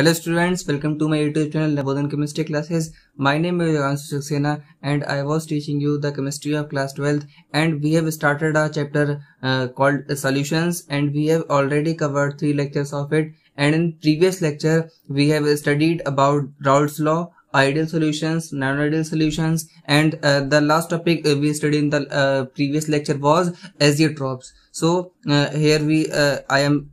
Hello students, welcome to my YouTube channel Navodhan Chemistry Classes. My name is Ansu Saxena and I was teaching you the chemistry of class 12th and we have started a chapter uh, called solutions and we have already covered three lectures of it and in previous lecture we have studied about Raoult's law, ideal solutions, non-ideal solutions and uh, the last topic we studied in the uh, previous lecture was azeotrops. So uh, here we uh, I am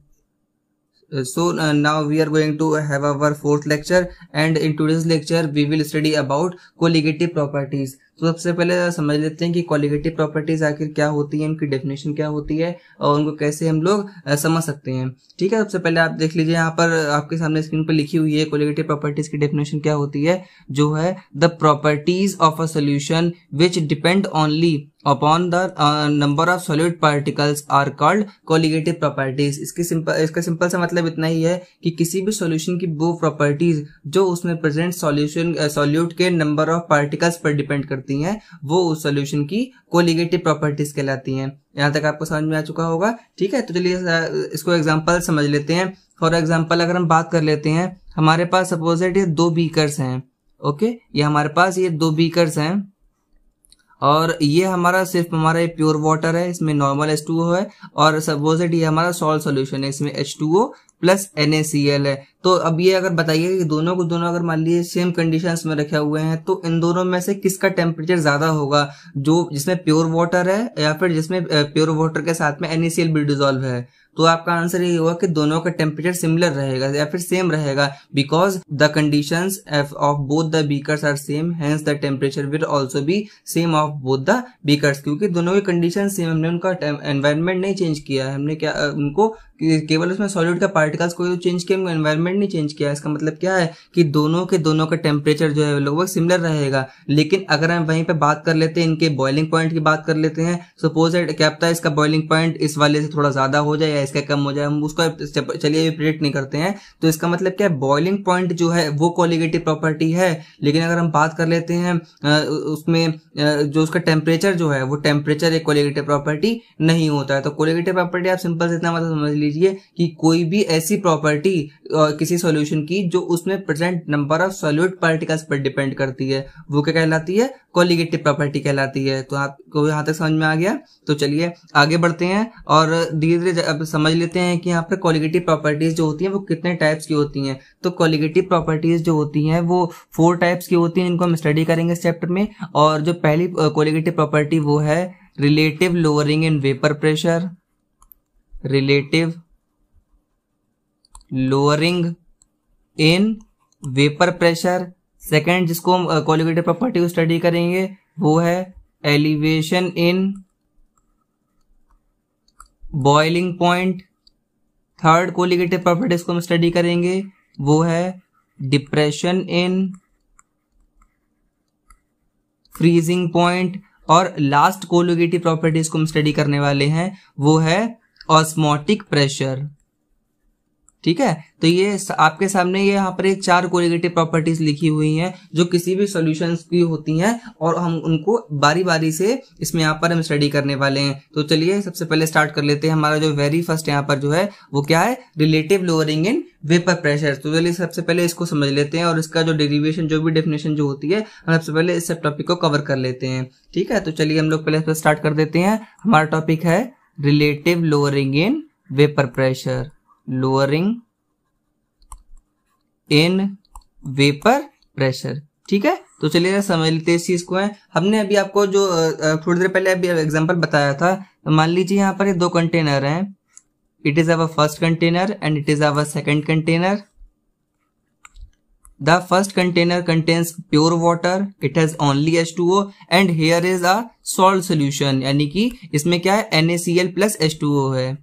uh, so uh, now we are going to have our fourth lecture and in today's lecture we will study about colligative properties तो सबसे पहले समझ लेते हैं कि qualitative properties आखिर क्या होती है उनकी डेफिनेशन क्या होती है और उनको कैसे हम लोग समझ सकते हैं ठीक है सबसे पहले आप देख लीजिए यहाँ पर आपके सामने स्क्रीन पर लिखी हुई है क्वालिटेटिव प्रॉपर्टीज की डेफिनेशन क्या होती है जो है the properties of a solution which depend only upon the number of solid particles are called colligative properties इसकी सिंपल इसका सिंपल सा मतलब इतना ही है कि किसी भी सॉल्यूशन की वो प्रॉपर्टीज जो उसमें प्रेजेंट सॉल्यूशन सॉल्यूट के नंबर ऑफ पार्टिकल्स पर डिपेंड करती करती हैं वो उस सोल्यूशन की कोलिगेटिव प्रॉपर्टीज कहलाती हैं यहाँ तक आपको समझ में आ चुका होगा ठीक है तो चलिए इसको एग्जाम्पल समझ लेते हैं फॉर एग्जाम्पल अगर हम बात कर लेते हैं हमारे पास सपोजेट ये दो बीकरस हैं ओके ये हमारे पास ये दो बीकरस हैं और ये हमारा सिर्फ हमारा ये प्योर वाटर है इसमें नॉर्मल एच टू है और सपोजेट ये हमारा सॉल्ट सोल्यूशन है इसमें H two O plus NaCl है तो अब ये अगर बताइए कि दोनों को दोनों अगर मान लीजिए सेम कंडीशंस में रखे हुए हैं तो इन दोनों में से किसका टेम्परेचर ज्यादा होगा जो जिसमें प्योर वाटर है या फिर जिसमें प्योर वाटर के साथ में NaCl भी डिजोल्व है तो आपका आंसर ये होगा कि दोनों का टेम्परेचर सिमिलर रहेगा या फिर सेम रहेगा because the condition of both the beaker are same the temperature will also भी same of both the beaker क्योंकि दोनों की कंडीशन सेम हमने उनका एनवायरमेंट नहीं चेंज किया है हमने क्या उनको केवल उसमें सॉलिड का पार्टिकल्स को चेंज तो किया एनवायरमेंट नहीं चेंज किया इसका मतलब क्या है कि दोनों के दोनों का टेम्परेचर जो है लगभग सिमिलर रहेगा लेकिन अगर हम वहीं पे बात कर लेते हैं इनके बॉइलिंग पॉइंट की बात कर लेते हैं सपोज क्या पता है इसका बॉइलिंग पॉइंट इस वाले से थोड़ा ज्यादा हो जाए या इसका कम हो जाए हम उसको चलिए प्रिडिक्ट नहीं करते हैं तो इसका मतलब क्या है बॉइलिंग पॉइंट जो है वो क्वालिगेटिव प्रॉपर्टी है लेकिन अगर हम बात कर लेते हैं उसमें जो उसका टेम्परेचर जो है वो टेम्परेचर एक क्वालिगेटिव प्रॉपर्टी नहीं होता है तो क्वालिगेटिव प्रॉपर्टी आप सिंपल से इतना मतलब समझ लीजिए कि कोई भी ऐसी प्रॉपर्टी किसी सोल्यूशन की जो उसमें present number of solute particles पर डिपेंड करती है वो क्या कहलाती है क्वालिगेटिव प्रॉपर्टी कहलाती है तो आपको यहां तक समझ में आ गया तो चलिए आगे बढ़ते हैं और धीरे धीरे समझ लेते हैं कि यहाँ पर कॉलिगेटिव प्रॉपर्टीज जो होती हैं वो कितने टाइप्स की होती हैं तो कॉलिगेटिव प्रॉपर्टीज जो होती हैं वो फोर टाइप्स की होती हैं इनको हम स्टडी करेंगे इस चैप्टर में और जो पहली कॉलिगेटिव प्रॉपर्टी वो है relative lowering in vapour pressure relative lowering in vapour pressure second जिसको हम कॉलिगेटिव प्रॉपर्टी को स्टडी करेंगे वो है elevation in boiling point third colligative properties को हम स्टडी करेंगे वो है डिप्रेशन इन फ्रीजिंग पॉइंट और लास्ट कोलिगेटिव प्रॉपर्टीज को हम स्टडी करने वाले हैं वो है ऑस्मोटिक प्रेशर ठीक है तो ये आपके सामने ये यहाँ पर एक चार कोरिगेटिव प्रॉपर्टीज लिखी हुई हैं जो किसी भी सॉल्यूशंस की होती हैं और हम उनको बारी बारी से इसमें यहाँ पर हम स्टडी करने वाले हैं तो चलिए सबसे पहले स्टार्ट कर लेते हैं हमारा जो वेरी फर्स्ट यहाँ पर जो है वो क्या है relative lowering in vapour pressure तो चलिए सबसे पहले इसको समझ लेते हैं और इसका जो डेरिवेशन जो भी डेफिनेशन जो होती है हम सबसे पहले इस सब टॉपिक को कवर कर लेते हैं ठीक है तो चलिए हम लोग पहले स्टार्ट कर देते हैं हमारा टॉपिक है relative lowering in vapour pressure lowering in vapour pressure ठीक है तो चलिए समझ लेते हैं इस चीज को है हमने अभी आपको जो थोड़ी देर पहले अभी एग्जांपल बताया था तो मान लीजिए यहाँ पर ये दो कंटेनर हैं it is our first container and it is our second container the first container contains pure water it has only H two O and here is a salt solution यानी कि इसमें क्या है प्लस एच टू ओ है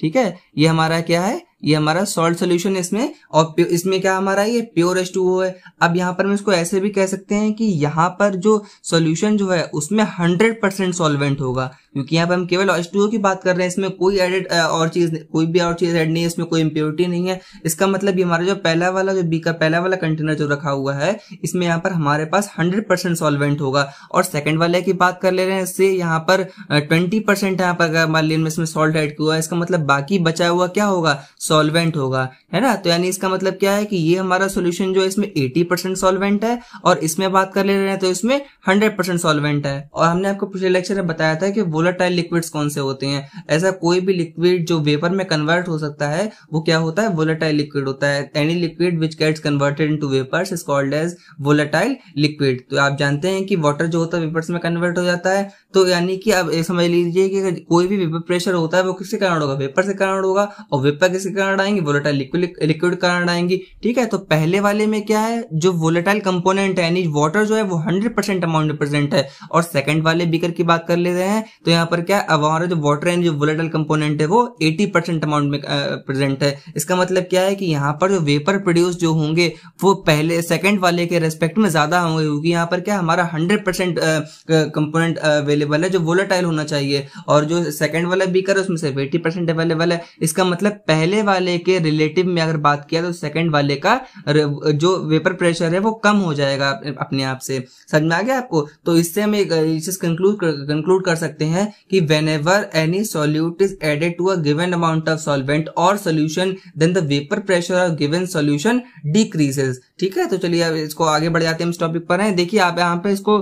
ठीक है ये हमारा क्या है ये हमारा सॉल्ट सोल्यूशन इसमें और इसमें क्या हमारा ये प्योर एच टू है अब यहाँ पर हम इसको ऐसे भी कह सकते हैं कि यहाँ पर जो सोल्यूशन जो है उसमें हंड्रेड परसेंट सोलवेंट होगा क्योंकि यहाँ पे हम केवल एच की बात कर रहे हैं इसमें कोई एडिट और चीज कोई भी और चीज एड नहीं है इसमें कोई इम्प्योरिटी नहीं है इसका मतलब ये हमारा जो पहला वाला जो बी का पहला वाला कंटेनर जो रखा हुआ है इसमें यहाँ पर हमारे पास हंड्रेड परसेंट सॉल्वेंट होगा और सेकंड वाले की बात कर ले रहे हैं इससे यहाँ पर ट्वेंटी परसेंट यहाँ पर मान लीजिए इसमें सॉल्ट एड किया इसका मतलब बाकी बचा हुआ क्या होगा सॉल्वेंट होगा है ना तो यानी इसका मतलब क्या है कि ये हमारा सोल्यूशन जो है इसमें एटी परसेंट सॉल्वेंट है और इसमें बात कर ले रहे हैं तो इसमें हंड्रेड परसेंट सॉल्वेंट है और हमने आपको पिछले लेक्चर में बताया था कि वो वोलाटाइल लिक्विड्स कौन से होते हैं ऐसा कोई भी लिक्विड जो वेपर में कन्वर्ट हो सकता है वो क्या होता है वोलाटाइल लिक्विड होता है any liquid which gets converted into vapours is called as volatile liquid तो आप जानते हैं कि वाटर जो होता है वेपर्स में कन्वर्ट हो जाता है तो यानी कि आप समझ लीजिए कि कोई भी वेपर प्रेशर होता है वो किसके कारण होगा वेपर से कारण होगा और वेपर किसके कारण आएंगे वोलाटाइल लिक्विड लिक्विड कारण आएंगी ठीक है तो पहले वाले में क्या है जो वोलेटाइल कंपोनेंट है यानी वाटर जो है वो हंड्रेड परसेंट अमाउंट रिप्रेजेंट है और सेकंड वाले बीकर की बात कर लेते हैं तो तो यहाँ पर क्या है हमारा जो वाटर एंड जो वोलेटल कंपोनेंट है वो 80 परसेंट अमाउंट में प्रेजेंट है इसका मतलब क्या है कि यहाँ पर जो वेपर प्रोड्यूस जो होंगे वो पहले सेकंड वाले के रेस्पेक्ट में ज्यादा होंगे क्योंकि यहाँ पर क्या हमारा हंड्रेड परसेंट कंपोनेंट अवेलेबल है जो वोलेटाइल होना चाहिए और जो सेकेंड वाला बीकर है उसमें सिर्फ एटी अवेलेबल है इसका मतलब पहले वाले के रिलेटिव में अगर बात किया तो सेकेंड वाले का जो वेपर प्रेशर है वो कम हो जाएगा अपने आप से समझ में आ गया आपको तो इससे हम एक कंक्लूड कर सकते हैं है कि whenever any solute is added to a given amount of solvent or solution then the vapor pressure of given solution decreases ठीक है तो चलिए अब इसको आगे बढ़ जाते हैं इस टॉपिक पर हैं देखिए आप यहाँ पे इसको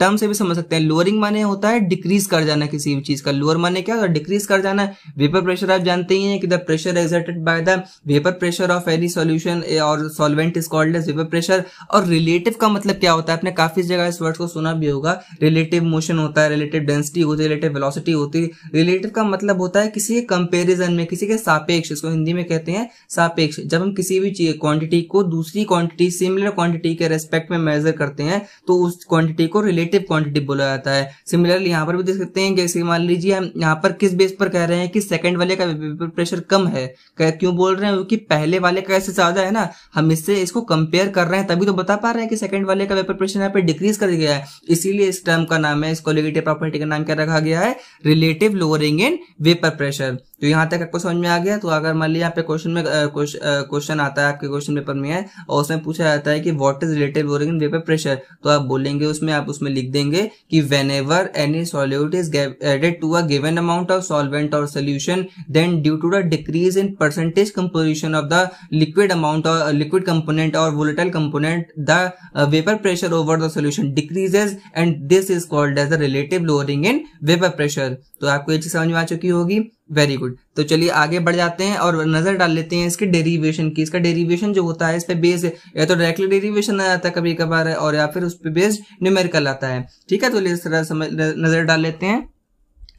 टर्म से भी समझ सकते हैं लोअरिंग माने होता है डिक्रीज कर जाना किसी भी चीज का लोअर माने क्या होगा डिक्रीज कर जाना वेपर प्रेशर आप जानते ही हैं कि the pressure exerted by the vapour pressure of any solution और solvent is called as vapour pressure और रिलेटिव का मतलब क्या होता है आपने काफी जगह इस वर्ड को सुना भी होगा रिलेटिव मोशन होता है रिलेटिव डेंसिटी होती है रिलेटिव वेलोसिटी होती है रिलेटिव का मतलब होता है किसी कंपेरिजन में किसी के सापेक्ष इसको हिंदी में कहते हैं सापेक्ष जब हम किसी भी क्वांटिटी को दूसरी क्वांटिटी क्वांटिटी सिमिलर क्वांटिटी के रेस्पेक्ट में मेजर करते हैं तो उस क्वांटिटी को रिलेटिव क्वांटिटी बोला जाता है सिमिलरली यहाँ पर भी देख सकते हैं जैसे मान लीजिए हम यहाँ पर किस बेस पर कह रहे हैं कि सेकंड वाले का प्रेशर कम है क्यों बोल रहे हैं क्योंकि पहले वाले का ऐसे ज्यादा है ना हम इससे इसको कंपेयर कर रहे हैं तभी तो बता पा रहे हैं कि सेकंड वाले का वेपर प्रेशर यहाँ पे डिक्रीज कर गया है इसीलिए इस टर्म का नाम है इस कोलिगेटिव प्रॉपर्टी का नाम क्या रखा गया है relative lowering in vapour pressure तो यहाँ तक आपको समझ में आ गया तो अगर मान लीजिए यहाँ पे क्वेश्चन में क्वेश्चन आता है आपके क्वेश्चन पेपर में है और उसमें में पूछा जाता है कि what is related boring in vapour pressure तो आप बोलेंगे उसमें आप उसमें लिख देंगे कि whenever any solute is added to a given amount of solvent और solution then due to the decrease in percentage composition of the liquid amount और लिक्विड कंपोनेंट और volatile component the vapour pressure over the solution decreases and this is called as a relative lowering in vapour pressure तो आपको ये चीज समझ में आ चुकी होगी वेरी गुड तो चलिए आगे बढ़ जाते हैं और नजर डाल लेते हैं इसके डेरिवेशन की इसका डेरिवेशन जो होता है इस पर बेस या तो डायरेक्टली डेरिवेशन आ जाता है कभी कभार और या फिर उस पर बेस्ड न्यूमेरिकल आता है ठीक है तो इस तरह समझ नजर डाल लेते हैं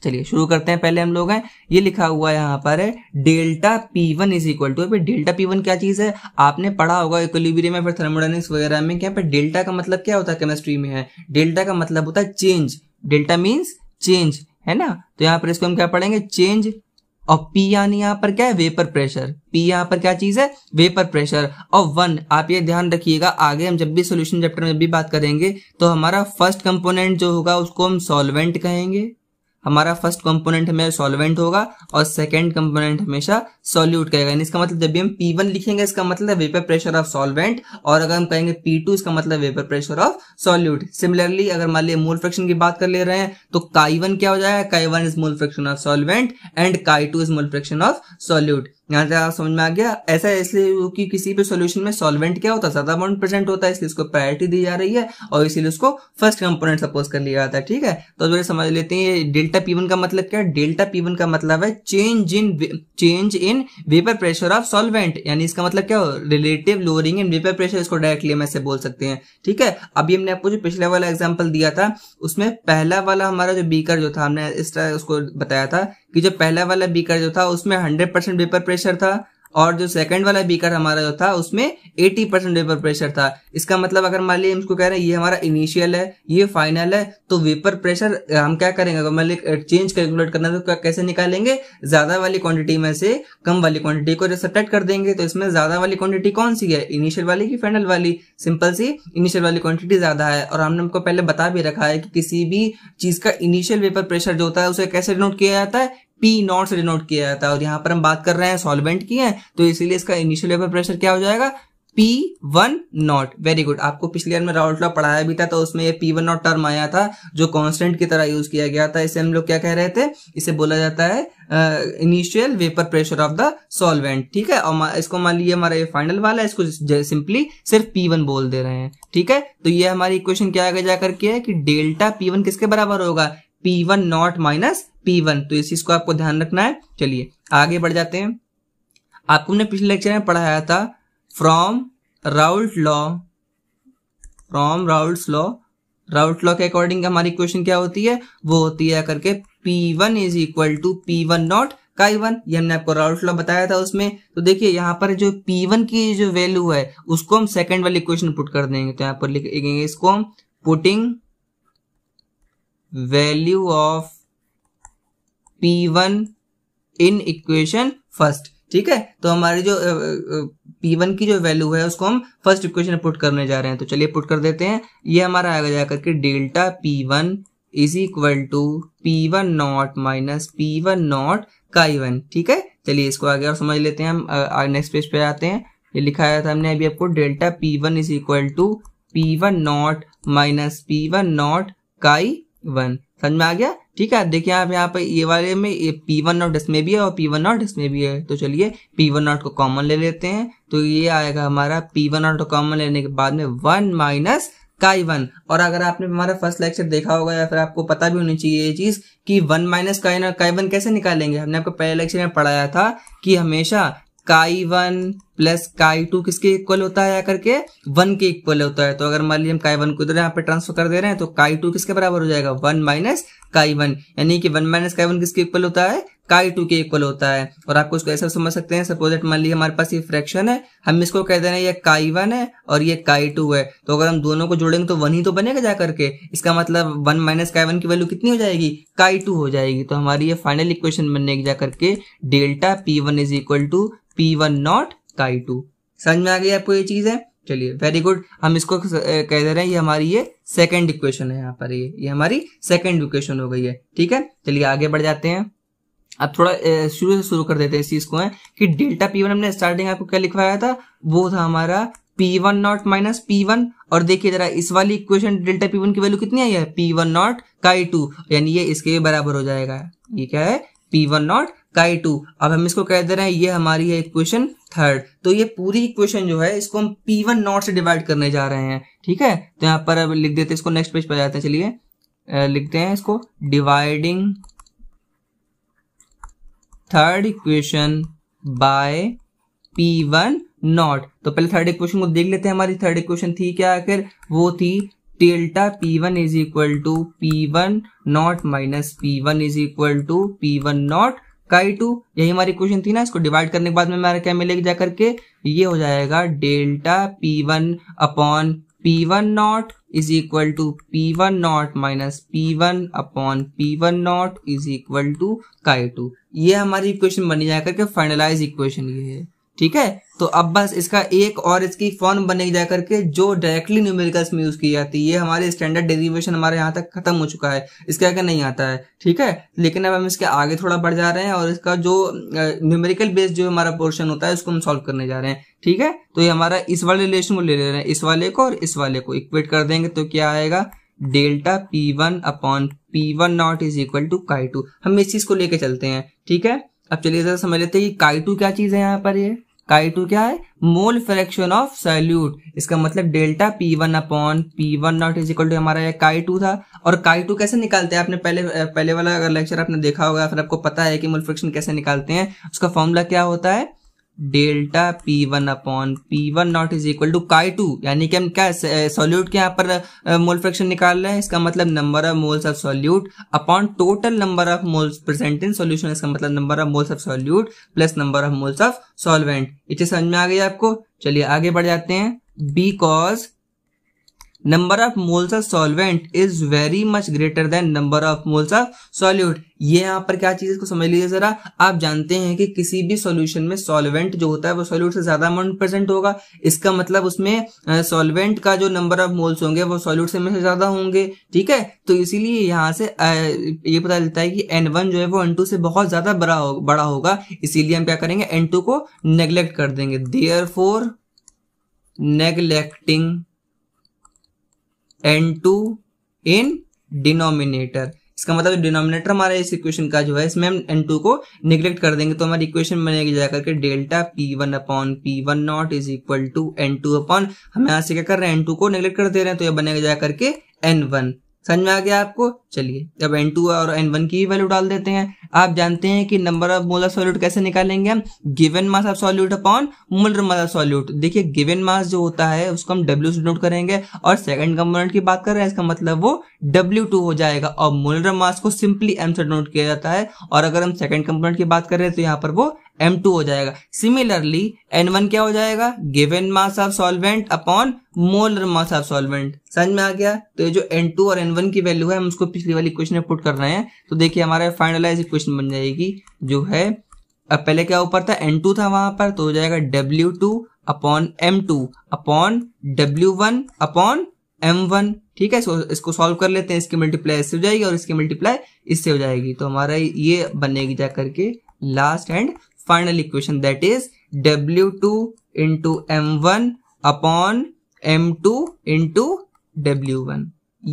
चलिए शुरू करते हैं पहले हम लोग हैं ये लिखा हुआ है यहाँ पर है delta P one is equal to delta P one क्या चीज है आपने पढ़ा होगा इक्वलिब्रियम में फिर थर्मोडाइनिक्स वगैरह में क्या पर डेल्टा का मतलब क्या होता है केमिस्ट्री में है डेल्टा का मतलब होता है चेंज डेल्टा मीन्स चेंज है ना तो यहाँ पर इसको हम क्या पढ़ेंगे चेंज और पी यानी यहाँ पर क्या है वेपर प्रेशर पी यहाँ पर क्या चीज है वेपर प्रेशर और वन आप ये ध्यान रखिएगा आगे हम जब भी सोल्यूशन चैप्टर में भी बात करेंगे तो हमारा फर्स्ट कंपोनेंट जो होगा उसको हम सॉल्वेंट कहेंगे हमारा फर्स्ट कंपोनेंट हमें सॉल्वेंट होगा और सेकंड कंपोनेंट हमेशा सॉल्यूट कहेगा इसका मतलब जब भी हम P1 लिखेंगे इसका मतलब वेपर प्रेशर ऑफ सॉल्वेंट और अगर हम कहेंगे P2 इसका मतलब vapour pressure of solute similarly अगर मान लिया मोल फ्रैक्शन की बात कर ले रहे हैं तो काई वन क्या हो जाएगा chi one is mole fraction of solvent and chi two is mole fraction of solute यहाँ तक समझ में आ गया ऐसा इसलिए कि किसी भी सॉल्यूशन में सॉल्वेंट क्या होता है ज्यादा अमाउंट प्रेजेंट होता है इसलिए इसको प्रायोरिटी दी जा रही है और इसीलिए उसको फर्स्ट कंपोनेंट सपोज कर लिया जाता है ठीक है तो जो समझ लेते हैं डेल्टा पीवन का मतलब क्या है डेल्टा पीवन का मतलब है change in change in vapour pressure of solvent यानी इसका मतलब क्या हो relative lowering in vapour pressure इसको डायरेक्टली हम ऐसे बोल सकते हैं ठीक है अभी हमने आपको जो पिछले वाला एग्जाम्पल दिया था उसमें पहला वाला हमारा जो बीकर जो था हमने इस तरह उसको बताया था कि जो पहला वाला बीकर जो था उसमें 100 परसेंट वेपर प्रेशर था और जो सेकंड वाला बीकर हमारा जो था उसमें 80 परसेंट वेपर प्रेशर था इसका मतलब अगर मान लीजिए इसको कह रहे हैं ये हमारा इनिशियल है ये फाइनल है तो वेपर प्रेशर हम क्या करेंगे अगर मान लीजिए चेंज कैलकुलेट करना है तो कैसे निकालेंगे ज्यादा वाली क्वांटिटी में से कम वाली क्वांटिटी को सब्ट्रैक्ट कर देंगे तो इसमें ज्यादा वाली क्वांटिटी कौन सी है इनिशियल वाली की फाइनल वाली सिंपल सी इनिशियल वाली क्वांटिटी ज्यादा है और हमने हमको पहले बता भी रखा है कि किसी भी चीज का इनिशियल वेपर प्रेशर जो होता है उसे कैसे डिनोट किया जाता है पी नॉट से डिनोट किया जाता है और यहां पर हम बात कर रहे हैं सॉल्वेंट की है तो इसीलिए इसका इनिशियल वेपर प्रेशर क्या हो जाएगा P one not very good आपको पिछले ईयर में राउल लॉ पढ़ाया भी था तो उसमें ये पी वन नॉट टर्म आया था जो कांस्टेंट की तरह यूज किया गया था इसे हम लोग क्या कह रहे थे इसे बोला जाता है initial vapour pressure of the solvent ठीक है और इसको मान लीजिए हमारा ये फाइनल वाला है इसको सिंपली सिर्फ पी वन बोल दे रहे हैं ठीक है तो ये हमारी इक्वेशन क्या आगे जाकर के है कि डेल्टा पी वन किसके बराबर होगा P one not minus P one तो इस चीज को आपको ध्यान रखना है चलिए आगे बढ़ जाते हैं आपको हमने पिछले लेक्चर में पढ़ाया था from Raoult law from Raoult law Raoult law के अकॉर्डिंग हमारी क्वेश्चन क्या होती है वो होती है करके P one is equal to P one not chi one ये हमने आपको राउल्ट लॉ बताया था उसमें तो देखिए यहाँ पर जो पी वन की जो वैल्यू है उसको हम सेकंड वाली क्वेश्चन पुट कर देंगे तो यहाँ पर लिखेंगे इसको हम putting value of P one in equation first ठीक है तो हमारी जो पी वन की जो वैल्यू है उसको हम फर्स्ट इक्वेशन पुट करने जा रहे हैं तो चलिए पुट कर देते हैं ये हमारा आगे जाकर के delta P one is equal to P one not minus P one not chi one ठीक है चलिए इसको आगे और समझ लेते हैं हम नेक्स्ट पेज पे आते हैं ये लिखाया था हमने अभी आपको delta P one is equal to P one not minus P one not chi one समझ में आ गया ठीक है देखिए आप यहाँ पे ये वाले में ये पी वन नॉट इसमें भी है और पी वन नॉट इसमें भी है तो चलिए पी वन नॉट को कॉमन ले लेते हैं तो ये आएगा हमारा पी वन नॉट को कॉमन लेने के बाद में वन माइनस काई वन और अगर आपने हमारा फर्स्ट लेक्चर देखा होगा या फिर आपको पता भी होनी चाहिए ये चीज कि वन माइनस काई और काई वन कैसे निकालेंगे हमने आपको पहले लेक्चर में पढ़ाया था कि हमेशा chi one plus chi two किसके इक्वल होता है आकर के वन के इक्वल होता है तो अगर मान ली हम काई वन को इधर यहाँ पे ट्रांसफर कर दे रहे हैं तो काई टू किसके बराबर हो जाएगा वन माइनस काई वन यानी कि वन माइनस काई वन किसके इक्वल होता है काई टू के इक्वल होता है और आपको इसको ऐसा समझ सकते हैं सपोज मान लीजिए हमारे पास ये फ्रैक्शन है हम इसको कह दे रहे हैं ये काई वन है और ये काई टू है तो अगर हम दोनों को जोड़ेंगे तो वन ही तो बनेगा जाकर के इसका मतलब वन माइनस काई वन की वैल्यू कितनी हो जाएगी काई टू हो जाएगी तो हमारी ये फाइनल इक्वेशन बनेगी जाकर के delta P one is equal to P one not chi two समझ में आ गई आपको ये चीज है चलिए वेरी गुड हम इसको कह दे रहे हैं ये हमारी ये सेकंड इक्वेशन है यहाँ पर ये ये हमारी सेकंड इक्वेशन हो गई है ठीक है चलिए आगे बढ़ जाते हैं अब थोड़ा शुरू से शुरू कर देते हैं इस चीज को है कि डेल्टा पी वन हमने स्टार्टिंग आपको क्या लिखवाया था वो था हमारा P one not minus P one और देखिए जरा इस वाली इक्वेशन डेल्टा पी वन की वैल्यू कितनी आई है P one not chi two यानी ये इसके बराबर हो जाएगा ये क्या है P one not chi two अब हम इसको कह दे रहे हैं ये हमारी है इक्वेशन थर्ड तो ये पूरी इक्वेशन जो है इसको हम पी वन नॉट से डिवाइड करने जा रहे हैं ठीक है तो यहां पर अब लिख देते हैं इसको नेक्स्ट पेज पर जाते हैं चलिए लिखते हैं इसको dividing third equation by P one not तो पहले थर्ड इक्वेशन को देख लेते हैं हमारी थर्ड इक्वेशन थी क्या आखिर वो थी delta P one is equal to P one not minus P one is equal to P one not chi two यही हमारी क्वेश्चन थी ना इसको डिवाइड करने के बाद में हमारा क्या मिलेगा जाकर के ये हो जाएगा delta P one upon P one not is equal to P one not minus P one upon P one not is equal to chi two ये हमारी इक्वेशन बनी जाकर के फाइनलाइज इक्वेशन ये है ठीक है तो अब बस इसका एक और इसकी फॉर्म बनेगी जा करके जो डायरेक्टली न्यूमेरिकल्स में यूज की जाती है ये हमारे स्टैंडर्ड डेरिवेशन हमारे यहाँ तक खत्म हो चुका है इसका आगे नहीं आता है ठीक है लेकिन अब हम इसके आगे थोड़ा बढ़ जा रहे हैं और इसका जो न्यूमेरिकल बेस्ड जो हमारा पोर्शन होता है उसको हम सॉल्व करने जा रहे हैं ठीक है तो ये हमारा इस वाले रिलेशन को ले ले रहे हैं इस वाले को और इस वाले को इक्वेट कर देंगे तो क्या आएगा delta P one upon P one not is equal to chi two हम इस चीज को लेके चलते हैं ठीक है अब चलिए जरा समझ लेते हैं कि काई टू क्या चीज है यहाँ पर ये काई टू क्या है मोल फ्रैक्शन ऑफ सैल्यूट इसका मतलब delta P one upon P one not is equal to हमारा ये काई टू था और काई टू कैसे निकालते हैं आपने पहले पहले वाला अगर लेक्चर आपने देखा होगा फिर आपको पता है कि मोल फ्रैक्शन कैसे निकालते हैं उसका फॉर्मूला क्या होता है delta P one upon P one not is equal to chi two यानी कि हम क्या सॉल्यूट के यहाँ पर मोल फ्रैक्शन निकाल रहे हैं इसका मतलब number of moles of solute upon total number of moles present in solution इसका मतलब number of moles of solute plus number of moles of solvent इसे समझ में आ गई आपको चलिए आगे बढ़ जाते हैं because number of moles of solvent is very much greater than number of moles of solute ये यहाँ पर क्या चीज इसको समझ लीजिए जरा आप जानते हैं कि किसी भी सॉल्यूशन में सॉल्वेंट जो होता है वो सॉल्यूट से ज्यादा अमाउंट प्रेजेंट होगा इसका मतलब उसमें सॉल्वेंट का जो नंबर ऑफ मोल्स होंगे वो सॉल्यूट से में से ज्यादा होंगे ठीक है तो इसीलिए यहाँ से ये पता चलता है कि एन वन जो है वो एन टू से बहुत ज्यादा बड़ा हो, बड़ा होगा इसीलिए हम क्या करेंगे एन टू को नेग्लेक्ट कर देंगे therefore neglecting n two in denominator इसका मतलब डिनोमिनेटर हमारे इस इक्वेशन का जो है इसमें हम एन टू को निग्लेक्ट कर देंगे तो हमारी इक्वेशन बनेगी जाकर के delta P one upon P one not is equal to n two upon हम यहाँ से क्या कर रहे हैं एन टू को निगलेक्ट कर दे रहे हैं तो यह बनेगा जाकर के एन वन समझ में आ गया आपको चलिए अब एन टू और एन वन की वैल्यू डाल देते हैं आप जानते हैं कि नंबर ऑफ मोलर सॉल्यूट कैसे निकालेंगे हम given mass of solute upon molar mass of solute देखिए गिवन मास जो होता है उसको हम डब्ल्यू से नोट करेंगे और सेकंड कंपोनेंट की बात कर रहे हैं इसका मतलब वो डब्ल्यू टू हो जाएगा और मोलर मास को सिंपली एम से नोट किया जाता है और अगर हम सेकंड कंपोनेंट की बात कर रहे हैं तो यहाँ पर वो एम टू हो जाएगा सिमिलरली एन वन क्या हो जाएगा given mass of solvent upon molar mass of solvent समझ में आ गया तो ये जो एन टू और एन वन की वैल्यू है हम उसको पिछली वाली क्वेश्चन में पुट कर रहे हैं तो देखिए हमारा फाइनलाइज क्वेश्चन बन जाएगी जो है अब पहले क्या ऊपर था एन टू था वहां पर तो हो जाएगा W two upon M two upon W one upon M one ठीक है इसको इसको सॉल्व कर लेते हैं इसकी मल्टीप्लाई इससे हो जाएगी और इसकी मल्टीप्लाई इससे हो जाएगी तो हमारा ये बनेगी जा करके last and final equation that is W2 into M1 upon M two into W one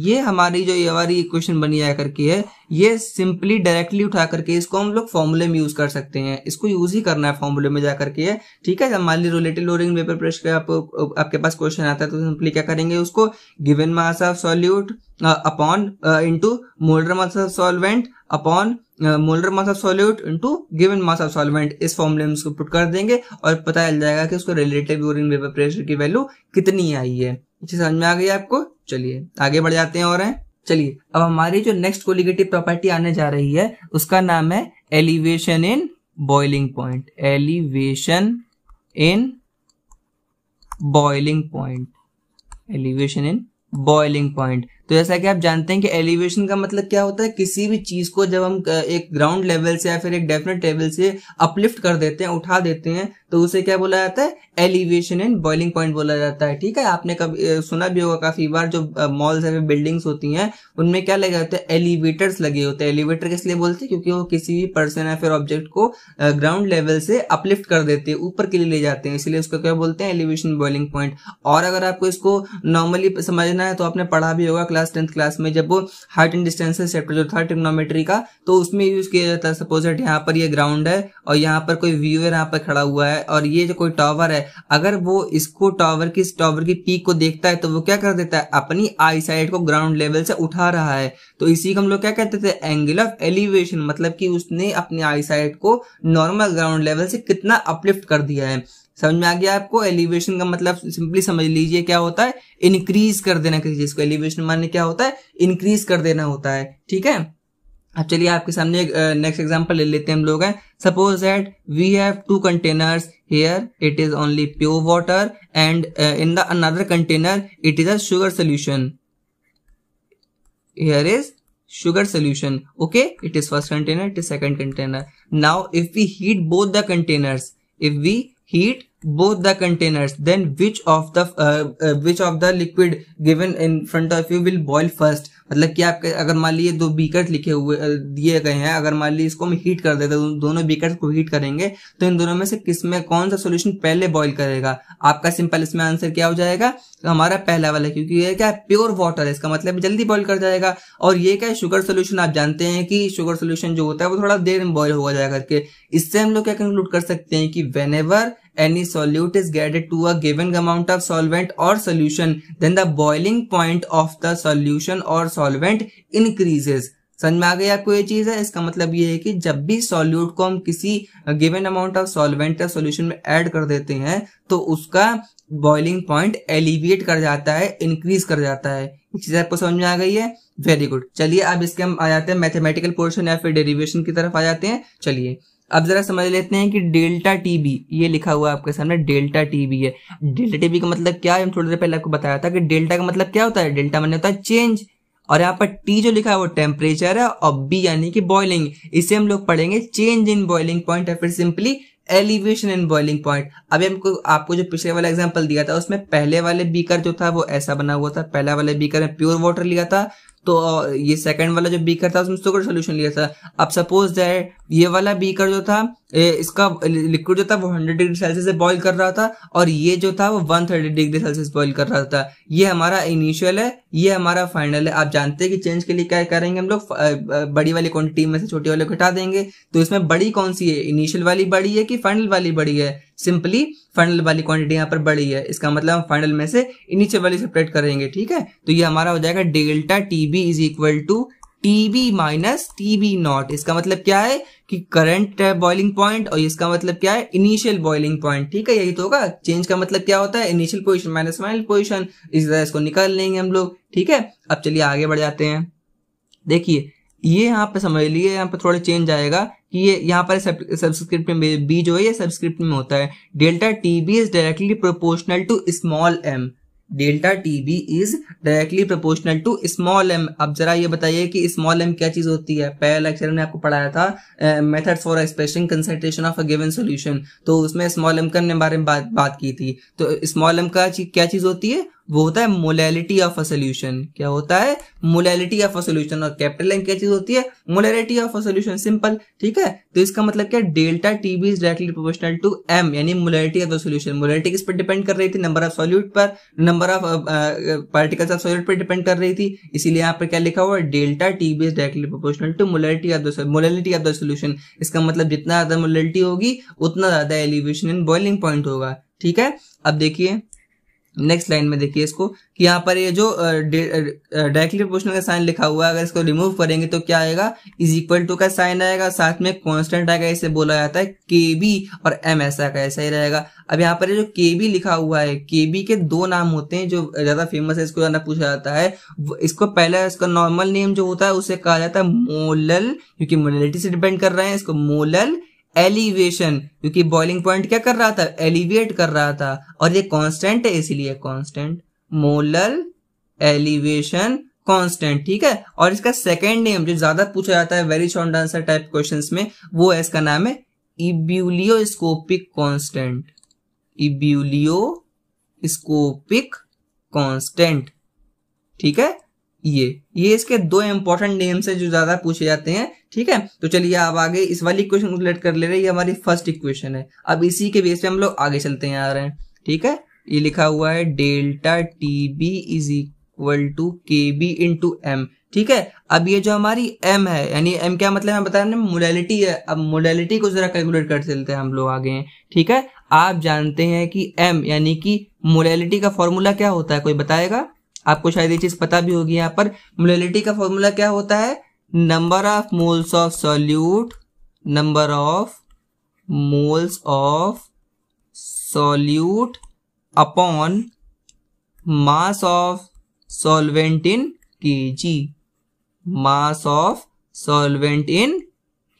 ये हमारी जो ये हमारी इक्वेशन बनी जा करके है ये सिंपली डायरेक्टली उठा करके इसको हम लोग फॉर्मूले में यूज कर सकते हैं इसको यूज ही करना है फॉर्मूले में जाकर के है ठीक है मान ली रिलेटेड लोरिंग पेपर प्रेशर का आप, आपके पास क्वेश्चन आता है तो सिंपली क्या करेंगे उसको given mass of solute upon into molar mass of solvent upon molar mass of solute into given mass of solvent इस फॉर्मूले में उसको पुट कर देंगे और पता चल जाएगा कि उसको रिलेटिव यूरिन वेपर प्रेशर की वैल्यू कितनी आई है अच्छी समझ में आ गई आपको चलिए आगे बढ़ जाते हैं और हैं चलिए अब हमारी जो नेक्स्ट कोलिगेटिव प्रॉपर्टी आने जा रही है उसका नाम है elevation in boiling point elevation in boiling point elevation in boiling point तो जैसा कि आप जानते हैं कि एलिवेशन का मतलब क्या होता है किसी भी चीज को जब हम एक ग्राउंड लेवल से या फिर एक डेफिनेट लेवल से अपलिफ्ट कर देते हैं उठा देते हैं तो उसे क्या बोला जाता है एलिवेशन एंड बॉइलिंग पॉइंट बोला जाता है ठीक है आपने कभी सुना भी होगा काफी बार जो मॉल्स है बिल्डिंग्स होती हैं उनमें क्या लगे होते हैं एलिवेटर्स लगे होते हैं एलिवेटर किस लिए बोलते हैं क्योंकि वो किसी भी पर्सन या फिर ऑब्जेक्ट को ग्राउंड लेवल से अपलिफ्ट कर देते हैं ऊपर के लिए ले जाते हैं इसलिए उसको क्या बोलते हैं एलिवेशन बॉइलिंग पॉइंट और अगर आपको इसको नॉर्मली समझना है तो आपने पढ़ा भी होगा क्लास क्लास टेंथ क्लास में जब वो हार्ट एंड डिस्टेंसेस चैप्टर जो था ट्रिग्नोमेट्री का तो उसमें यूज किया जाता है सपोज एट यहाँ पर ये ग्राउंड है और यहाँ पर कोई व्यूअर यहाँ पर खड़ा हुआ है और ये जो कोई टॉवर है अगर वो इसको टॉवर की इस टॉवर की पीक को देखता है तो वो क्या कर देता है अपनी आई साइड को ग्राउंड लेवल से उठा रहा है तो इसी को हम लोग क्या कहते थे एंगल ऑफ एलिवेशन मतलब कि उसने अपनी आई साइड को नॉर्मल ग्राउंड लेवल से कितना अपलिफ्ट कर दिया है समझ में आ गया आपको एलिवेशन का मतलब सिंपली समझ लीजिए क्या होता है इंक्रीज कर देना किसी चीज को एलिवेशन मान्य क्या होता है इनक्रीज कर देना होता है ठीक है अब चलिए आपके सामने एक नेक्स्ट एग्जांपल ले लेते हैं हम लोग हैं suppose that we have two containers here it is only pure water and in the another container it is a sugar solution here is sugar solution okay it is first container it is second container now if we heat both the containers if we heat both the containers then which of the uh, uh, which of the liquid given in front of you will boil first मतलब कि आपके अगर मान लीजिए दो beaker लिखे हुए दिए गए हैं अगर मान लीजिए इसको हम हीट कर देते हैं दोनों बीकर को हीट करेंगे तो इन दोनों में से किस में कौन सा सोल्यूशन पहले बॉईल करेगा आपका सिंपल इसमें आंसर क्या हो जाएगा हमारा पहला वाला क्योंकि ये क्या प्योर वाटर है इसका मतलब जल्दी बॉइल कर जाएगा और ये क्या शुगर सोल्यूशन आप जानते हैं कि शुगर सोल्यूशन जो होता है वो थोड़ा देर में बॉयल हो जाएगा करके इससे हम लोग क्या कंक्लूड कर सकते हैं कि when any solute is added to a given amount of solvent or solution, then the boiling point of the solution or solvent increases. समझ में आ गया आपको ये चीज है इसका मतलब ये है कि जब भी सॉल्यूट को हम किसी गिवन अमाउंट ऑफ सॉल्वेंट या सॉल्यूशन में ऐड कर देते हैं तो उसका बॉइलिंग पॉइंट एलिविएट कर जाता है इंक्रीज कर जाता है चीज आपको समझ में आ गई है वेरी गुड चलिए अब इसके हम आ जाते हैं मैथमेटिकल पोर्शन या फिर डेरिवेशन की तरफ आ जाते हैं चलिए अब जरा समझ लेते हैं कि डेल्टा टी बी ये लिखा हुआ है आपके सामने डेल्टा टी बी है डेल्टा टी बी का मतलब क्या है हम थोड़ी देर पहले आपको बताया था कि डेल्टा का मतलब क्या होता है डेल्टा मतलब होता है चेंज और यहाँ पर टी जो लिखा है वो टेम्परेचर है और बी यानी कि बॉइलिंग इसे हम लोग पढ़ेंगे चेंज इन बॉइलिंग पॉइंट या फिर simply elevation in boiling point अभी हमको आपको जो पिछले वाला एग्जाम्पल दिया था उसमें पहले वाले बीकर जो था वो ऐसा बना हुआ था पहला वाले बीकर में प्योर वाटर लिया था तो ये सेकंड वाला जो बीकर था उसमें सुगर सोल्यूशन लिया था अब सपोज दैट ये वाला बीकर जो था ए, इसका लिक्विड जो था वो 100 डिग्री सेल्सियस से बॉईल कर रहा था और ये जो था वो 130 डिग्री सेल्सियस बॉईल कर रहा था ये हमारा इनिशियल है ये हमारा फाइनल है आप जानते हैं कि चेंज के लिए क्या करेंगे हम लोग बड़ी वाली क्वांटिटी में से छोटी वाले को हटा देंगे तो इसमें बड़ी कौन सी है इनिशियल वाली बड़ी है कि फाइनल वाली बड़ी है सिंपली फाइनल वाली क्वांटिटी यहाँ पर बड़ी है इसका मतलब हम फाइनल में से इनिशियल वाली सेपरेट करेंगे ठीक है तो ये हमारा हो जाएगा delta T B is equal to TB minus TB naught इसका मतलब क्या है कि करंट बॉइलिंग पॉइंट और इसका मतलब क्या है इनिशियल बॉइलिंग पॉइंट ठीक है यही तो होगा चेंज का मतलब क्या होता है initial position minus final position इस तरह इसको निकाल लेंगे हम लोग ठीक है अब चलिए आगे बढ़ जाते हैं देखिए ये यहाँ पे समझ लिए यहाँ पे थोड़ा चेंज आएगा कि ये यहाँ पर सब्सक्रिप्ट में बी जो है ये सब्सक्रिप्ट में होता है delta T B is directly proportional to small m delta T B is directly proportional to small m अब जरा ये बताइए कि स्मॉल एम क्या चीज होती है पहले लेक्चर में आपको पढ़ाया था method for expressing concentration of a given solution तो उसमें स्मॉल एम का बारे में बात बात की थी तो स्मॉल एम का क्या चीज होती है वो होता है मोलैलिटी ऑफ अ सोल्यूशन क्या होता है मोलैलिटी ऑफ अ सोल्यूशन और कैपिटल एन क्या चीज होती है molality of a solution simple ठीक है तो इसका मतलब क्या delta T B is directly proportional to m यानी molality of the solution molality किस पर डिपेंड कर रही थी नंबर ऑफ सोल्यूट पर number of particles of solute पर डिपेंड कर रही थी इसीलिए यहाँ पर क्या लिखा हुआ delta T B is directly proportional to molality of the molality of the solution इसका मतलब जितना ज्यादा मोलैलिटी होगी उतना ज्यादा एलिवेशन इन बॉइलिंग पॉइंट होगा ठीक है अब देखिए नेक्स्ट लाइन में देखिए इसको कि यहाँ पर ये जो डायरेक्टली प्रोपोर्शनल का साइन लिखा हुआ है अगर इसको रिमूव करेंगे तो क्या आएगा इज इक्वल टू का साइन आएगा साथ में कांस्टेंट आएगा इसे बोला जाता है के बी और एम एस का ऐसा ही रहेगा अब यहाँ पर जो के बी लिखा हुआ है के बी के दो नाम होते हैं जो ज्यादा फेमस है इसको ज्यादा पूछा जाता है इसको पहला इसका नॉर्मल नेम जो होता है उसे कहा जाता है मोलल क्योंकि मोलिटी से डिपेंड कर रहे हैं इसको मोलल एलिवेशन क्योंकि बॉइलिंग पॉइंट क्या कर रहा था एलिवेट कर रहा था और ये कांस्टेंट है इसलिए कांस्टेंट मोलल एलिवेशन कांस्टेंट ठीक है और इसका सेकेंड नेम जो ज्यादा पूछा जाता है very short answer type question में वो है इसका नाम है इब्यूलियोस्कोपिक इब्यूलियो इब्यूलियोस्कोपिक कॉन्स्टेंट ठीक है ये ये इसके दो इंपॉर्टेंट नेम्स हैं जो ज्यादा पूछे जाते हैं ठीक है तो चलिए आप आगे इस वाली इक्वेशन को कर ले रहे हैं ये हमारी फर्स्ट इक्वेशन है अब इसी के बेस पे हम लोग आगे चलते हैं आ रहे हैं ठीक है ये लिखा हुआ है delta T B is equal to K B into m ठीक है अब ये जो हमारी एम है यानी एम क्या मतलब है बताया हमने मोडेलिटी है अब मोडेलिटी को जरा कैलकुलेट कर चलते हैं हम लोग आगे ठीक है आप जानते हैं कि एम यानी कि मोडेलिटी का फॉर्मूला क्या होता है कोई बताएगा आपको शायद ये चीज पता भी होगी यहाँ पर मोलिटी का फॉर्मूला क्या होता है number of moles of solute number of moles of solute upon mass of solvent in KG mass of solvent in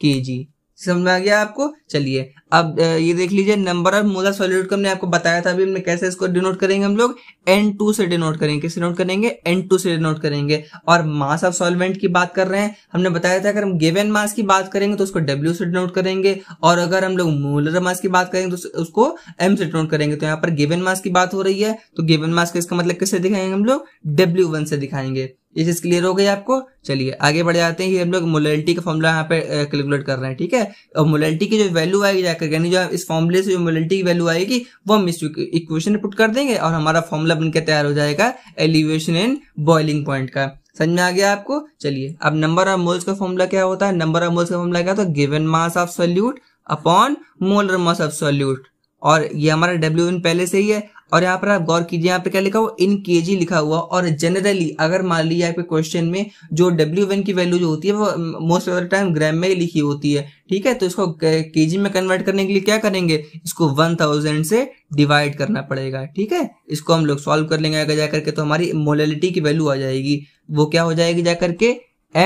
KG समझ में आ गया आपको चलिए अब ये देख लीजिए नंबर ऑफ मोलर सॉलिड को हमने आपको बताया था अभी हमने कैसे इसको डिनोट करेंगे हम लोग एन टू से डिनोट करेंगे किससे डिनोट करेंगे एन टू से डिनोट करेंगे और मास ऑफ सॉल्वेंट की बात कर रहे हैं हमने बताया था अगर हम गिवन मास की बात करेंगे तो उसको डब्ल्यू से डिनोट करेंगे और अगर हम लोग मोलर मास की बात करेंगे तो उसको एम से डिनोट करेंगे तो यहाँ पर गिवन मास की बात हो रही है तो गिवन मास का इसका मतलब किससे दिखाएंगे हम लोग डब्ल्यू से दिखाएंगे ये चीज क्लियर हो गई आपको चलिए आगे बढ़ जाते हैं ये हम लोग मोलिटी का फॉर्मूला यहाँ पे कैलकुलेट कर रहे हैं ठीक है और मोलिटी की जो वैल्यू आएगी जाकर यानी जो इस फॉर्मूले से जो मोलिटी की वैल्यू आएगी वो हम इस इक्वेशन में पुट कर देंगे और हमारा फॉर्मूला बनकर तैयार हो जाएगा एलिवेशन एंड बॉइलिंग पॉइंट का समझ में आ गया आपको चलिए अब नंबर ऑफ मोल्स का फॉर्मूला क्या होता है नंबर ऑफ मोल्स का फॉर्मूला क्या होता है given mass of solute upon molar mass of solute और ये हमारा डब्ल्यू पहले से ही है और यहाँ पर आप गौर कीजिए यहाँ पे क्या लिखा हुआ इन के जी लिखा हुआ और जनरली अगर मान लीजिए आपके क्वेश्चन में जो डब्ल्यू वन की वैल्यू जो होती है वो most of the time gram में लिखी होती है ठीक है तो इसको के जी में कन्वर्ट करने के लिए क्या करेंगे इसको वन थाउजेंड से डिवाइड करना पड़ेगा ठीक है इसको हम लोग सॉल्व कर लेंगे आगे जाकर के तो हमारी मोलिटी की वैल्यू आ जाएगी वो क्या हो जाएगी जाकर के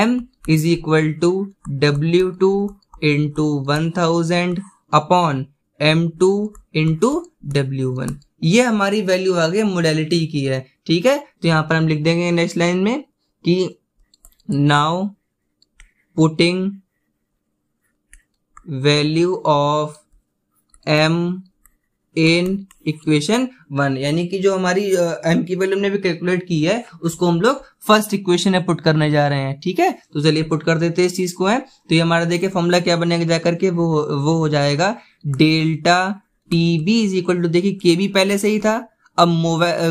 m is equal to W two into one thousand upon M two into W one ये हमारी वैल्यू आ गई मोडेलिटी की है ठीक है तो यहां पर हम लिख देंगे नेक्स्ट लाइन में कि now putting value of m in equation one यानी कि जो हमारी एम की वैल्यू हमने भी कैलकुलेट की है उसको हम लोग फर्स्ट इक्वेशन में पुट करने जा रहे हैं ठीक है तो चलिए पुट कर देते हैं इस चीज को है तो ये हमारा देखिए फॉर्मूला क्या बनेगा जाकर के वो वो हो जाएगा delta TB is equal to देखिए के बी पहले से ही था अब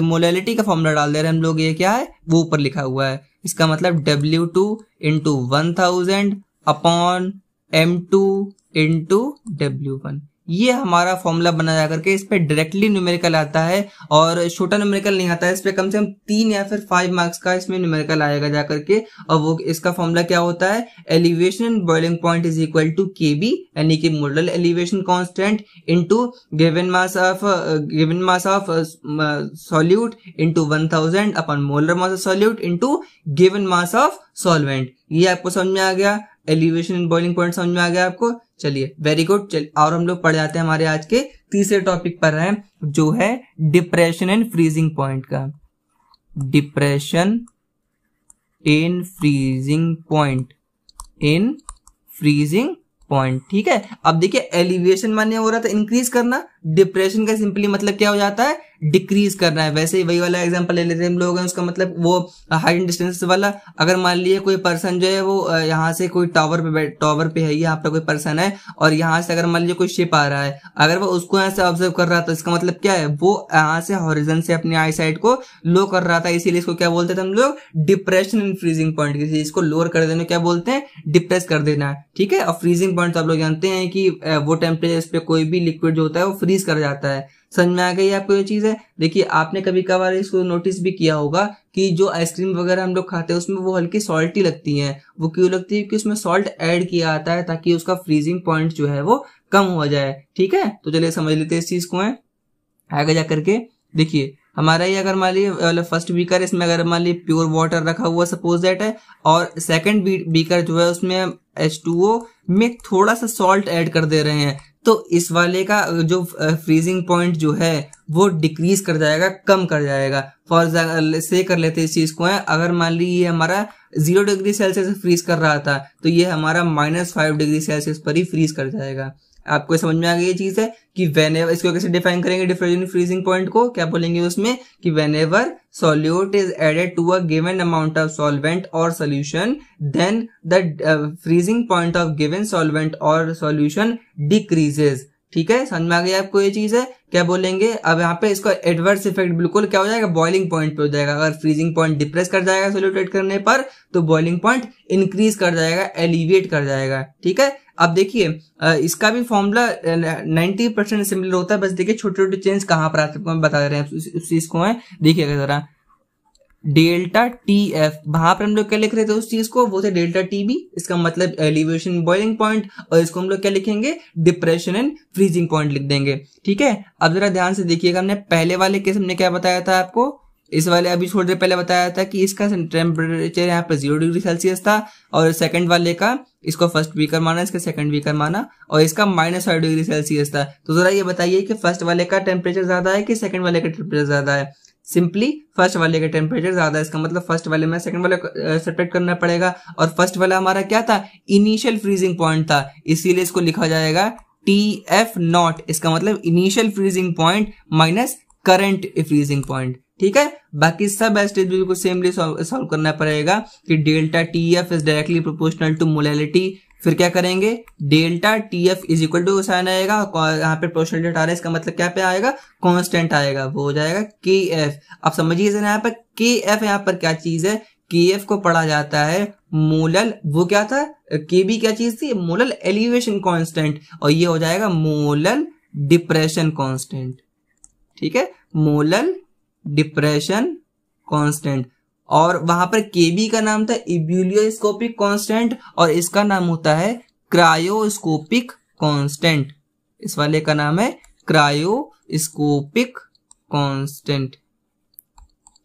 मोलैलिटी का फॉर्मूला डाल दे रहे हैं हम लोग ये क्या है वो ऊपर लिखा हुआ है इसका मतलब W two into one thousand upon M two into W one ये हमारा फॉर्मूला बना जा करके इस पर डायरेक्टली न्यूमेरिकल आता है और छोटा न्यूमेरिकल नहीं आता है इस पर कम से कम तीन या फिर फाइव मार्क्स का इसमें न्यूमेरिकल आएगा जा करके और वो इसका फॉर्मूला क्या होता है elevation and boiling point is equal to K B यानी कि molal elevation constant into given mass of given mass of solute into one thousand upon molar mass of solute into given mass of solvent ये आपको समझ में आ गया elevation and boiling point समझ में आ गया आपको चलिए वेरी गुड और हम लोग पढ़ जाते हैं हमारे आज के तीसरे टॉपिक पर है जो है डिप्रेशन एंड फ्रीजिंग पॉइंट का depression in freezing point in freezing point ठीक है अब देखिए एलिवेशन माने हो रहा था इंक्रीज करना डिप्रेशन का सिंपली मतलब क्या हो जाता है डिक्रीज करना है वैसे ही वही वाला एग्जाम्पल ले लेते हैं हम लोग हैं उसका मतलब वो हाइट एंड डिस्टेंस वाला अगर मान लीजिए कोई पर्सन जो है वो यहाँ से कोई टावर पे टावर पे है यहाँ पे कोई पर्सन है और यहाँ से अगर मान लीजिए कोई शिप आ रहा है अगर वो उसको यहाँ से ऑब्जर्व कर रहा था इसका मतलब क्या है वो यहाँ से हॉरिजन से अपनी आई साइड को लो कर रहा था इसीलिए इसको क्या बोलते थे हम लोग डिप्रेशन इन फ्रीजिंग पॉइंट इसको लोअर कर देना क्या बोलते हैं डिप्रेस कर देना ठीक है और फ्रीजिंग पॉइंट तो आप लोग जानते हैं कि वो टेम्परेचर पे कोई भी लिक्विड जो होता है वो फ्रीज कर जाता है समझ में आ गई आपको ये चीज़ है देखिए आपने कभी कभार इसको नोटिस भी किया होगा कि जो आइसक्रीम वगैरह हम लोग खाते हैं उसमें वो हल्की सॉल्टी लगती है वो क्यों लगती है कि उसमें सॉल्ट ऐड किया आता है ताकि उसका फ्रीजिंग पॉइंट जो है वो कम हो जाए ठीक है तो चलिए समझ लेते हैं इस चीज़ को है आगे जा करके देखिए हमारा ये अगर मान लीजिए फर्स्ट बीकर इसमें अगर मान लीजिए प्योर वाटर रखा हुआ सपोज दैट है और सेकंड बीकर जो है उसमें एच टू ओ में थोड़ा सा सॉल्ट ऐड कर दे रहे हैं तो इस वाले का जो फ्रीजिंग पॉइंट जो है वो डिक्रीज कर जाएगा कम कर जाएगा फॉर से कर लेते हैं इस चीज को है अगर मान लीजिए ये हमारा जीरो डिग्री सेल्सियस फ्रीज कर रहा था तो ये हमारा माइनस फाइव डिग्री सेल्सियस पर ही फ्रीज कर जाएगा आपको समझ में आ गई ये चीज है कि वेन एवर इसको कैसे डिफाइन करेंगे डिफ्यूजन फ्रीजिंग पॉइंट को क्या बोलेंगे उसमें कि whenever solute is added to a given amount of solvent और solution then the freezing point of given solvent और सोल्यूशन डिक्रीजेज ठीक है समझ में आ गया आपको ये चीज है क्या बोलेंगे अब यहाँ पे इसका एडवर्स इफेक्ट बिल्कुल क्या हो जाएगा बॉइलिंग पॉइंट पे हो जाएगा अगर फ्रीजिंग पॉइंट डिप्रेस कर जाएगा सोल्यूटेट करने पर तो बॉइलिंग पॉइंट इंक्रीज कर जाएगा एलिवेट कर जाएगा ठीक है अब देखिए इसका भी फॉर्मूला 90 परसेंट सिमिलर होता है बस देखिए छोटे छोटे चेंज कहाँ पर आते हैं बता रहे हैं उस चीज को है देखिएगा जरा डेल्टा टी एफ वहां पर हम लोग क्या लिख रहे थे उस चीज को वो थे डेल्टा टी बी इसका मतलब एलिवेशन बॉइलिंग पॉइंट और इसको हम लोग क्या लिखेंगे डिप्रेशन एंड फ्रीजिंग पॉइंट लिख देंगे ठीक है अब जरा ध्यान से देखिएगा हमने पहले वाले केस हमने क्या बताया था आपको इस वाले अभी थोड़ी देर पहले बताया था कि इसका टेम्परेचर यहाँ पर जीरो डिग्री सेल्सियस था और सेकंड वाले का इसको फर्स्ट वीकर माना इसका सेकंड वीकर माना और इसका माइनस फाइव डिग्री सेल्सियस था तो जरा ये बताइए कि फर्स्ट वाले का टेम्परेचर ज्यादा है कि सेकंड वाले का टेम्परेचर ज्यादा है सिंपली फर्स्ट वाले का टेम्परेचर ज्यादा इसका मतलब फर्स्ट वाले में सेकंड वाले सेपरेट करना पड़ेगा और फर्स्ट वाला हमारा क्या था इनिशियल फ्रीजिंग पॉइंट था इसीलिए इसको लिखा जाएगा टी एफ नॉट इसका मतलब initial freezing point minus current freezing point ठीक है बाकी सब एस्टेज बिल्कुल सेमली सॉल्व करना पड़ेगा कि delta T F is directly proportional to molality फिर क्या करेंगे delta T F is equal to sign आएगा यहाँ पे प्रोशनल डेट आ रहा है इसका मतलब क्या पे आएगा कांस्टेंट आएगा वो हो जाएगा के एफ आप समझिए यहाँ पर के एफ यहाँ पर क्या चीज है के एफ को पढ़ा जाता है मोलल वो क्या था के बी क्या चीज थी मोलल एलिवेशन कांस्टेंट और ये हो जाएगा मोलल डिप्रेशन कांस्टेंट ठीक है मोलल डिप्रेशन कांस्टेंट और वहां पर केबी का नाम था इब्यूलियोस्कोपिक कांस्टेंट और इसका नाम होता है क्रायोस्कोपिक कांस्टेंट इस वाले का नाम है क्रायोस्कोपिक कांस्टेंट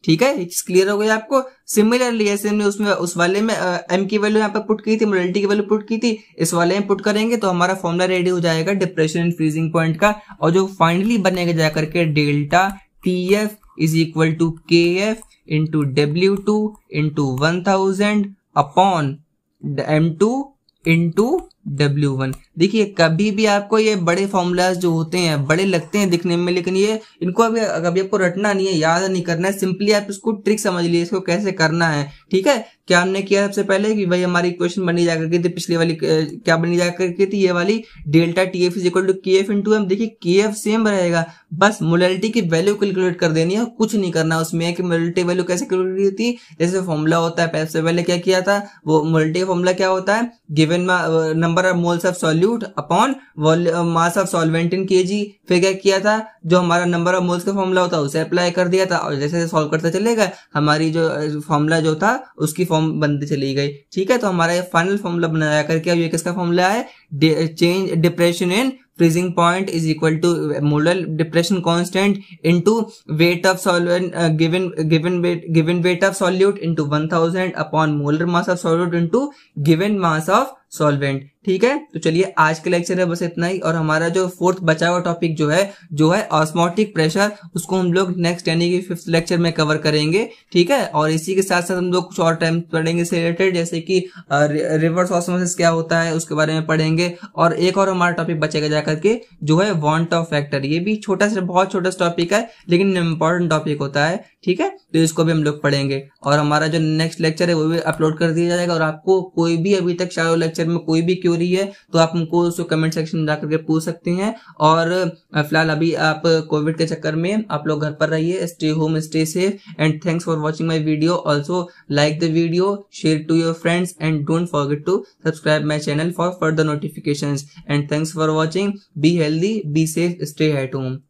ठीक है क्लियर हो गया आपको सिमिलरली ऐसे हमने उसमें उस वाले में एम की वैल्यू यहाँ पर पुट की थी मोरलिटी की वैल्यू पुट की थी इस वाले में पुट करेंगे तो हमारा फॉर्मुला रेडी हो जाएगा डिप्रेशन एंड फ्रीजिंग पॉइंट का और जो फाइनली बनेगा जाकर के delta T F is equal to K F into W2 into 1000 upon the M2 into W1. देखिए कभी भी आपको ये बड़े फॉर्मूलाज जो होते हैं बड़े लगते हैं दिखने में लेकिन ये इनको अभी अभी आपको रटना नहीं है याद नहीं करना है सिंपली आप इसको ट्रिक समझ लीजिए इसको कैसे करना है ठीक है क्या हमने किया सबसे पहले कि भाई हमारी क्वेश्चन बनी जा करके थी पिछली वाली क्या बनी जा करके थी ये वाली delta T F is equal to K F into m देखिए के एफ सेम रहेगा बस मोलिटी की वैल्यू कैलकुलेट कर देनी है कुछ नहीं करना उसमें है कि मोलिटी वैल्यू कैसे कैलकुलेट होती है जैसे फॉर्मूला होता है सबसे पहले क्या किया था वो मोलिटी फॉर्मूला क्या होता है given number of moles of solute absolute upon mass of solvent in K G figure किया था जो हमारा नंबर ऑफ मोल्स का फॉर्मूला होता है उसे अप्लाई कर दिया था और जैसे जैसे सॉल्व करते चले गए हमारी जो फॉर्मूला uh, जो था उसकी फॉर्म बनती चली गई ठीक है तो हमारा ये फाइनल फॉर्मूला बनाया करके अब ये किसका फॉर्मूला है change depression in freezing point is equal to molar depression constant into weight of given weight of solute into one thousand upon molar mass of solute into two given mass of solvent ठीक है तो चलिए आज के lecture है बस इतना ही और हमारा जो फोर्थ बचा हुआ टॉपिक जो है जो है ऑस्मोटिक प्रेशर उसको हम लोग नेक्स्ट यानी कि फिफ्थ लेक्चर में कवर करेंगे ठीक है और इसी के साथ साथ हम लोग कुछ और टाइम पढ़ेंगे से रिलेटेड जैसे कि रिवर्स ऑस्मोसिस क्या होता है उसके बारे में पढ़ेंगे करेंगे और एक और हमारा टॉपिक बचेगा जाकर के जो है वॉन्ट ऑफ फैक्टर ये भी छोटा सा बहुत छोटा सा टॉपिक है लेकिन इंपॉर्टेंट टॉपिक होता है ठीक है तो इसको भी हम लोग पढ़ेंगे और हमारा जो नेक्स्ट लेक्चर है वो भी अपलोड कर दिया जाएगा और आपको कोई भी अभी तक शायद लेक्चर में कोई भी क्यूरी है तो आप हमको उसको कमेंट सेक्शन में जाकर के पूछ सकते हैं और फिलहाल अभी आप कोविड के चक्कर में आप लोग घर पर रहिए stay home stay safe and thanks for watching my video also like the video share to your friends and don't forget to subscribe my channel for further notification notifications and thanks for watching be healthy be safe stay at home